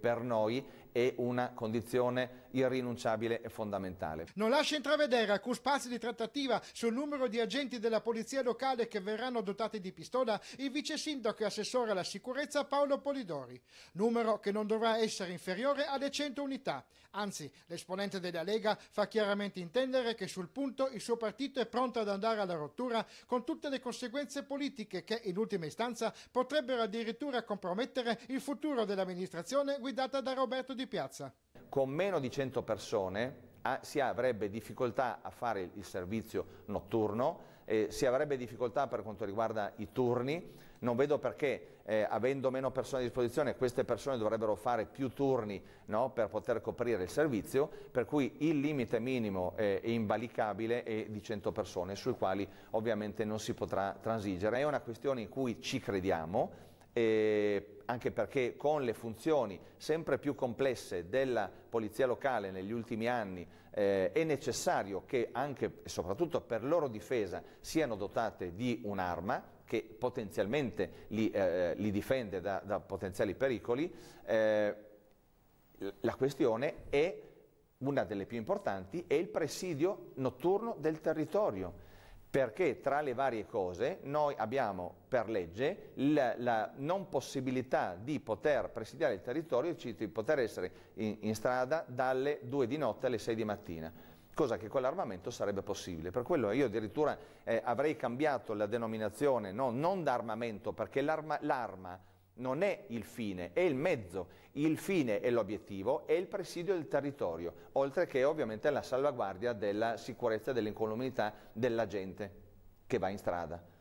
per noi è una condizione irrinunciabile e fondamentale. Non lascia intravedere alcun spazio di trattativa sul numero di agenti della polizia locale che verranno dotati di pistola il vice sindaco e assessore alla sicurezza Paolo Polidori, numero che non dovrà essere inferiore alle 100 unità. Anzi, l'esponente della Lega fa chiaramente intendere che sul punto il suo partito è pronto ad andare alla rottura con tutte le conseguenze politiche che in ultima istanza potrebbero addirittura compromettere il futuro dell'amministrazione guidata guidata da Roberto Di Piazza. Con meno di 100 persone ah, si avrebbe difficoltà a fare il servizio notturno, eh, si avrebbe difficoltà per quanto riguarda i turni, non vedo perché eh, avendo meno persone a disposizione queste persone dovrebbero fare più turni no, per poter coprire il servizio, per cui il limite minimo eh, invalicabile è di 100 persone, sui quali ovviamente non si potrà transigere, è una questione in cui ci crediamo, eh, anche perché con le funzioni sempre più complesse della polizia locale negli ultimi anni eh, è necessario che anche e soprattutto per loro difesa siano dotate di un'arma che potenzialmente li, eh, eh li difende da, da, potenziali pericoli, eh, la questione è una delle più importanti, è il presidio notturno del territorio perché tra le varie cose noi abbiamo per legge la, la non possibilità di poter presidiare il territorio, di poter essere in, in strada dalle 2 di notte alle 6 di mattina cosa che con l'armamento sarebbe possibile. Per quello io addirittura eh, avrei cambiato la denominazione, no? non da armamento, perché l'arma non è il fine, è il mezzo. Il fine e l'obiettivo è il presidio del territorio, oltre che ovviamente la salvaguardia della sicurezza e dell'incolumità della gente che va in strada.